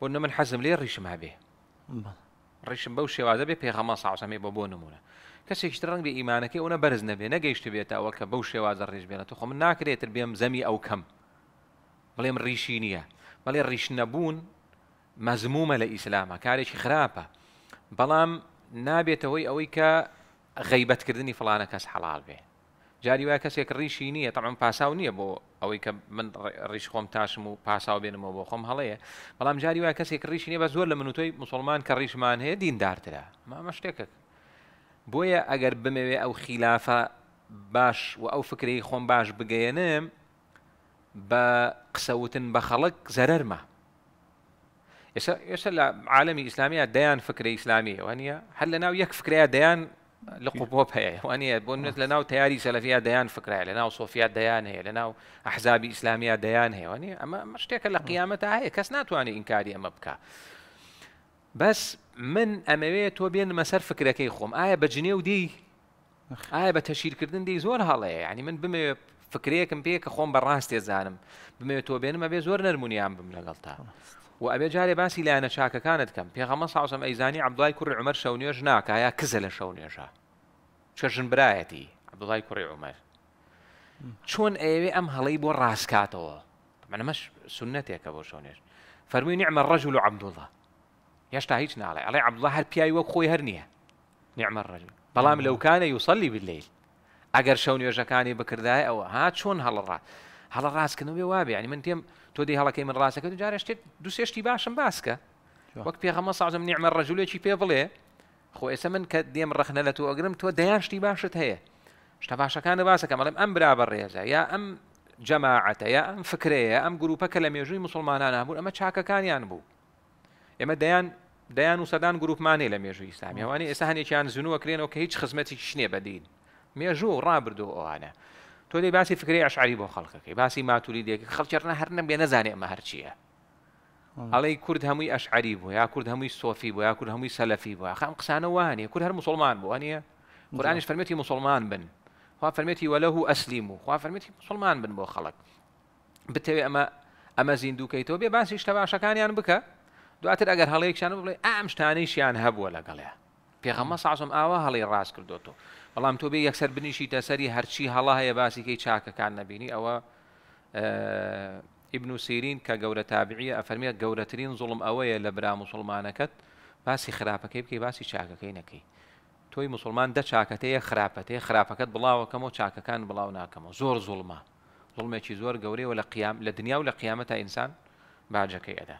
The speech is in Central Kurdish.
بۆ نە من حەزم لێ ڕیشم هەبێ ڕیشم بەو شێوازە بێ پێغەما ساوسەمێ بە بۆ نمونە کەسێکشت ڕەنگە ئیمانەکەی ئەوە بەرز نەبێ نەگەیشت بێت ئەوە کە بەو شێوازە ڕێژ بێنێت خۆ من ناکرێتتر بێم زەمی ئەو کەم بڵێم ڕیشی نییە بەڵێ ڕیش نەبوون مەزمومە لە ئیسلامە کارێکی خراپە نابي توي اويكا غيبت كردني فلانە کەس حلال بيه جاری وایە کەسێک ڕیشی نییە تەعام پاساو نییە بۆ ئەوەی کە من ڕیش خۆم تاشم و پاساو بێنمەوە بۆ خۆم هەڵەیە بەڵام جاری وایە کەسێک ڕیشی نیە بە زۆر لە منوتۆی مسلمان کە ڕیشمان هەیە دیندارترە مامە شتێکت بۆیە ئەگەر بمەوێ ئەو خلافە باش و ئەو فکری خۆم باش بگەێنم بە قسەوتن بە خەڵک زەرمە ئێستا لە عالمی ئیسلامیە دەیان فکری ئیسلامی ئەوە نیە هەر لە ناو یەک فکریا دەیان لە قوبۆپ هەیە وانە بۆ نوێت لە ناو تیاری سەلەفیا دەیان فکرای لە ناو سۆفیا دەیان هەیە لە ناو ححزابی ئیسلامیا دەیان هێوانی ئەمە شتێکە لە قیامەتە هەیە کەس ناتوانێت ئینکاری ئەمە بکە. بەس من ئەمەوێت تۆ بێنمە سەر فکرەکەی خۆم ئایا بە جنێ و دی ئایا بە تەشیرکردن دی زۆر هەڵەیە ینی من بمێ فکرەیەکم پێ کە خۆم بەڕاستێ زانم بمێت تۆ بێنمە بێ زۆر نەرمونیان بم لەگەڵ تا. و ئەبێ جارێ باسی لایەنە چاکەکانت کەم پێغەمە ساوسم ئەیزانی عبدڵای کوڕی عمەر شەو نوێژ ناکایە کزە لە شەو نوێژە چێژن برایەتی عبدڵای کوڕی عمەر چۆن ئەوێ ئەم هەڵی بۆ ڕاستکاتەوە منەمەش سنەتێکە بۆ شەو نوێژ فەرمووی نیعممە ڕژول و عبدوڵە هێشتا علي ناڵێ ئەڵێ عبدڵە هەر پیاوی وەک خۆی هەر نییە نیعممە ڕژول بەڵام نعم. لەوکانە یوسەلی بلیل ئەگەر كاني بكر بکردای او ها شون هەڵڕات هەڵە ڕاستکردن بێ وابێ ینی من تێم تۆ دی هەڵەکەی من ڕاستەکە جارە شتێت دوسێشتی باشم باسکە وەک پێغەمە سازم نیعممە ڕژولێکی پێ بڵێ خۆ ئێستا من کە دێم ڕخنە لە تۆ ئەگرم تۆ دەیان شتی باشت هەیە شتە باشەکانە باسەکە مەڵم ئەم برا بە ڕێزە یا ئەم جەماعەتە یا ئەم فکرەیە ئەم گروپەکە لە مێژووی مسلمانان هەبوو ئەمە چاکەکانیان بوو ئێمە دەیان دەیان و سەدان گروپمانەی لە مێژووی ئسلامیوانی ئێستا هەنێکیان زنووە کرێنەوە کە هیچ خزمەتی شنێ بەدین مێژوو ڕابردو ئەوانە تو دی باسی فکری عشعری خلق کی باسی ما ماتوری دێک خەڵچێرنا هەرنم بێ نەزانێ هر چیه ئەڵی کرد هەمووی ئەشعری بوو یا کرد هەمووی صوفی بوو یا کرد هەمووی سلفی بووە خام قسانە وانە کرد هر مسلمان بوو نیە قرانش فرمیتی مسلمان بن خوا فرمیتی وەلەه اسلیمو خوا فرمیتی مسلمان بن خلق بتوی اما اما ئەمە کی تو بی باسی شتەباشەکانیان بکە دواتر ئەگەر هەڵەیەکشان بڵێ ئام شتانەی شیان هەبووە لەگەڵێ پێغەمە سازم ئاوە راس ڕاست کردوەوە بەڵام تۆ بێ یەکسەر بنیشی تەسەری هەرچی هەڵا هەیە باسیکەی چاکەکان نەبینی ئەوە ئیبن و سیرین کە گەورە تابعیە ئەفەرمیێت گەورەترین زوڵم ئەوەیە لە برا مسلمانەکەت باسی خراپەکەی بکەی باسی چاکەکەی نەکەی تۆی مسلمان دە چاکەتەیە خراپەتەیە خراپەکەت بڵاوەکەم و چاکەکان بڵاو ناکەمەوە زۆر زوڵما زڵمێکی زۆر گەورەیەوە لە قیام لە دنیا و لە قیامەتە ئینسان باجەکەی ئەدا.